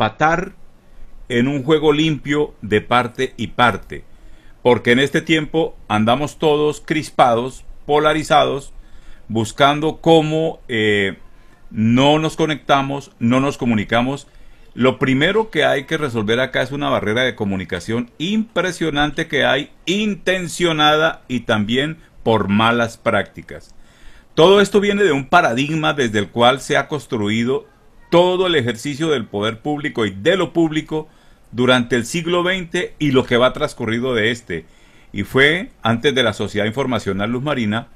empatar en un juego limpio de parte y parte. Porque en este tiempo andamos todos crispados, polarizados, buscando cómo eh, no nos conectamos, no nos comunicamos. Lo primero que hay que resolver acá es una barrera de comunicación impresionante que hay, intencionada y también por malas prácticas. Todo esto viene de un paradigma desde el cual se ha construido todo el ejercicio del poder público y de lo público durante el siglo XX y lo que va transcurrido de este. Y fue, antes de la Sociedad Informacional Luz Marina,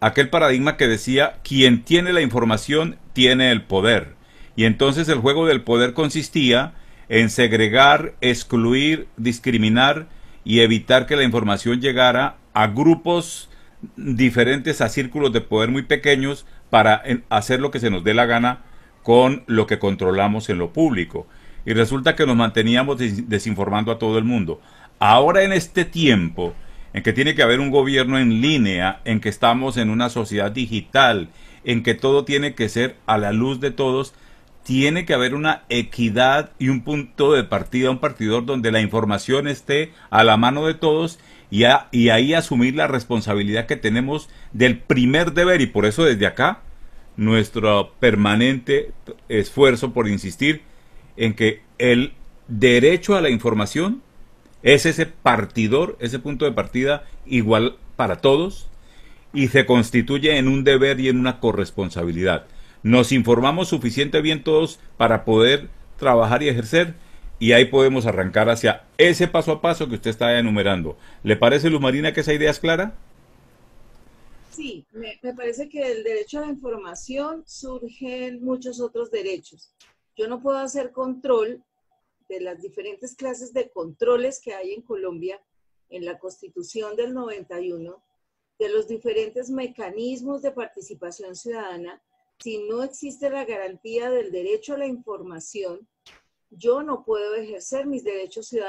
aquel paradigma que decía quien tiene la información tiene el poder. Y entonces el juego del poder consistía en segregar, excluir, discriminar y evitar que la información llegara a grupos diferentes, a círculos de poder muy pequeños para hacer lo que se nos dé la gana con lo que controlamos en lo público. Y resulta que nos manteníamos desinformando a todo el mundo. Ahora en este tiempo en que tiene que haber un gobierno en línea, en que estamos en una sociedad digital, en que todo tiene que ser a la luz de todos, tiene que haber una equidad y un punto de partida, un partidor donde la información esté a la mano de todos y ahí asumir la responsabilidad que tenemos del primer deber y por eso desde acá nuestro permanente esfuerzo por insistir en que el derecho a la información es ese partidor, ese punto de partida igual para todos y se constituye en un deber y en una corresponsabilidad. Nos informamos suficiente bien todos para poder trabajar y ejercer y ahí podemos arrancar hacia ese paso a paso que usted está enumerando. ¿Le parece, Luz Marina, que esa idea es clara? Sí, me, parece que del derecho a la información surgen muchos otros derechos. Yo no puedo hacer control de las diferentes clases de controles que hay en Colombia en la Constitución del 91, de los diferentes mecanismos de participación ciudadana, si no existe la garantía del derecho a la información, yo no puedo ejercer mis derechos ciudadanos.